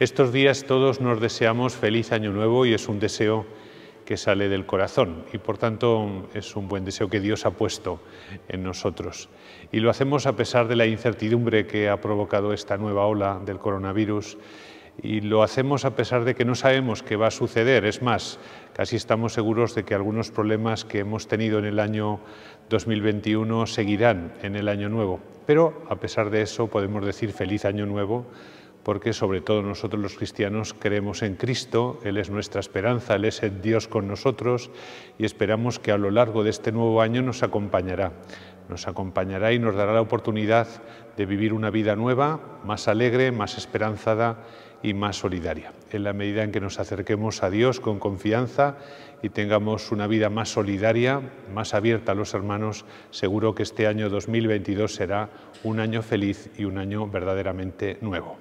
Estos días todos nos deseamos feliz año nuevo y es un deseo que sale del corazón y por tanto es un buen deseo que Dios ha puesto en nosotros. Y lo hacemos a pesar de la incertidumbre que ha provocado esta nueva ola del coronavirus y lo hacemos a pesar de que no sabemos qué va a suceder. Es más, casi estamos seguros de que algunos problemas que hemos tenido en el año 2021 seguirán en el año nuevo. Pero a pesar de eso podemos decir feliz año nuevo porque sobre todo nosotros los cristianos creemos en Cristo, Él es nuestra esperanza, Él es el Dios con nosotros y esperamos que a lo largo de este nuevo año nos acompañará. Nos acompañará y nos dará la oportunidad de vivir una vida nueva, más alegre, más esperanzada y más solidaria. En la medida en que nos acerquemos a Dios con confianza y tengamos una vida más solidaria, más abierta a los hermanos, seguro que este año 2022 será un año feliz y un año verdaderamente nuevo.